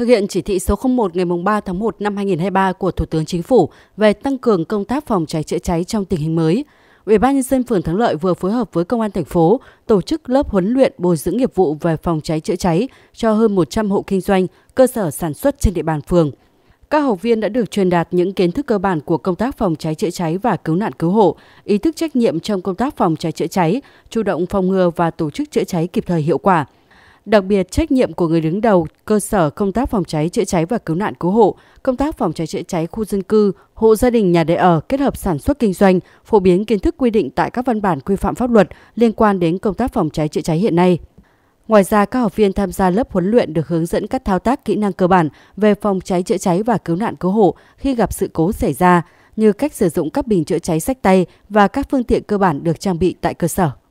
thực hiện chỉ thị số 01 ngày 3 tháng 1 năm 2023 của Thủ tướng Chính phủ về tăng cường công tác phòng cháy chữa cháy trong tình hình mới, Ủy ban nhân dân phường Thắng Lợi vừa phối hợp với công an thành phố tổ chức lớp huấn luyện bồi dưỡng nghiệp vụ về phòng cháy chữa cháy cho hơn 100 hộ kinh doanh, cơ sở sản xuất trên địa bàn phường. Các học viên đã được truyền đạt những kiến thức cơ bản của công tác phòng cháy chữa cháy và cứu nạn cứu hộ, ý thức trách nhiệm trong công tác phòng cháy chữa cháy, chủ động phòng ngừa và tổ chức chữa cháy kịp thời hiệu quả – Đặc biệt, trách nhiệm của người đứng đầu cơ sở công tác phòng cháy chữa cháy và cứu nạn cứu hộ, công tác phòng cháy chữa cháy khu dân cư, hộ gia đình nhà để ở kết hợp sản xuất kinh doanh, phổ biến kiến thức quy định tại các văn bản quy phạm pháp luật liên quan đến công tác phòng cháy chữa cháy hiện nay. Ngoài ra, các học viên tham gia lớp huấn luyện được hướng dẫn các thao tác kỹ năng cơ bản về phòng cháy chữa cháy và cứu nạn cứu hộ khi gặp sự cố xảy ra, như cách sử dụng các bình chữa cháy sách tay và các phương tiện cơ bản được trang bị tại cơ sở.